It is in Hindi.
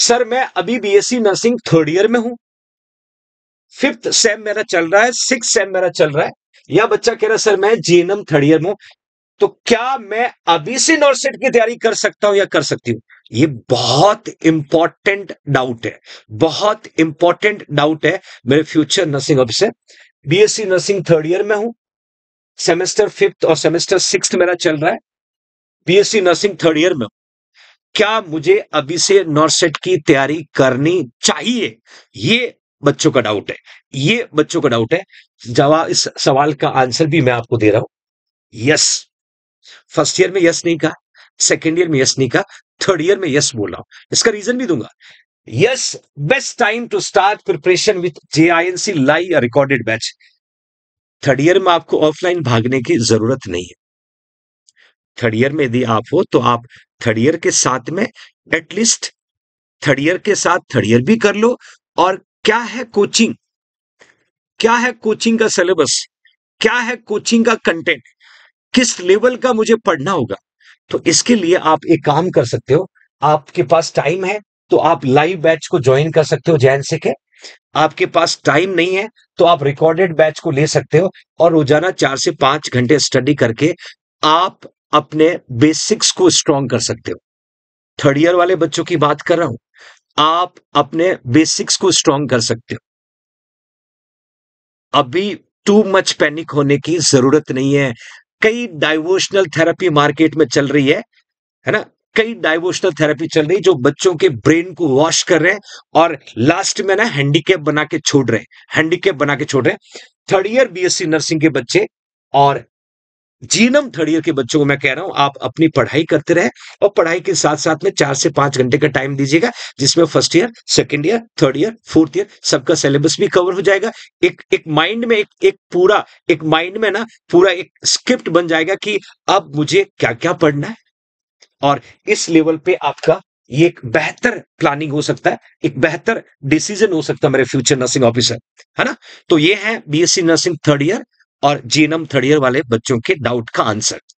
सर मैं अभी बीएससी नर्सिंग थर्ड ईयर में हूं फिफ्थ सेम मेरा चल रहा है सिक्स सेम मेरा चल रहा है या बच्चा कह रहा है सर मैं जीएनएम थर्ड ईयर में हूं तो क्या मैं अभी से नॉर्सेट की तैयारी कर सकता हूं या कर सकती हूं ये बहुत इंपॉर्टेंट डाउट है बहुत इंपॉर्टेंट डाउट है मेरे future nursing officer BSc nursing third year में हूं सेमेस्टर फिफ्थ और सेमेस्टर सिक्स मेरा चल रहा है बीएससी नर्सिंग थर्ड ईयर में हूं क्या मुझे अभी से नॉर्सेट की तैयारी करनी चाहिए ये बच्चों का डाउट है ये बच्चों का डाउट है जवाब इस सवाल का आंसर भी मैं आपको दे रहा हूं यस फर्स्ट ईयर में यस नहीं कहा सेकेंड ईयर में यस नहीं कहा थर्ड ईयर में यस बोल रहा हूं इसका रीजन भी दूंगा yes best time to start preparation with J I N C लाई रिकॉर्डेड बैच थर्ड ईयर में आपको ऑफलाइन भागने की जरूरत नहीं है थर्ड ईयर में यदि आप हो तो आप थर्ड ईयर के साथ में एटलीस्ट थर्ड ईयर के साथ थर्ड ईयर भी कर लो और क्या है कोचिंग क्या है कोचिंग का सिलेबस क्या है कोचिंग का कंटेंट किस लेवल का मुझे पढ़ना होगा तो इसके लिए आप एक काम कर सकते हो आपके पास टाइम है तो आप लाइव बैच को ज्वाइन कर सकते हो जैन से के आपके पास टाइम नहीं है तो आप रिकॉर्डेड बैच को ले सकते हो और रोजाना चार से पांच घंटे स्टडी करके आप अपने बेसिक्स को स्ट्रॉन्ग कर सकते हो थर्ड ईयर वाले बच्चों की बात कर रहा हूं आप अपने बेसिक्स को स्ट्रॉन्ग कर सकते हो अभी टू मच पैनिक होने की जरूरत नहीं है कई डाइवोशनल थेरेपी मार्केट में चल रही है है ना कई डाइवोशनल थेरेपी चल रही है जो बच्चों के ब्रेन को वॉश कर रहे हैं और लास्ट में ना हैंडीकेप बना के छोड़ रहे हैं हैंडीकेप बना के छोड़ रहे हैं थर्ड ईयर बीएससी नर्सिंग के बच्चे और जीनम थर्ड ईयर के बच्चों को मैं कह रहा हूं आप अपनी पढ़ाई करते रहे और पढ़ाई के साथ साथ में चार से पांच घंटे का टाइम दीजिएगा जिसमें first year second year third year fourth year सबका सिलेबस भी कवर हो जाएगा एक एक माइंड में एक एक पूरा एक माइंड में ना पूरा एक स्क्रिप्ट बन जाएगा कि अब मुझे क्या क्या पढ़ना है और इस लेवल पे आपका ये एक बेहतर प्लानिंग हो सकता है एक बेहतर डिसीजन हो सकता है मेरे फ्यूचर नर्सिंग ऑफिसर है ना तो ये है बीएससी नर्सिंग थर्ड ईयर और जीनम थर्ड ईयर वाले बच्चों के डाउट का आंसर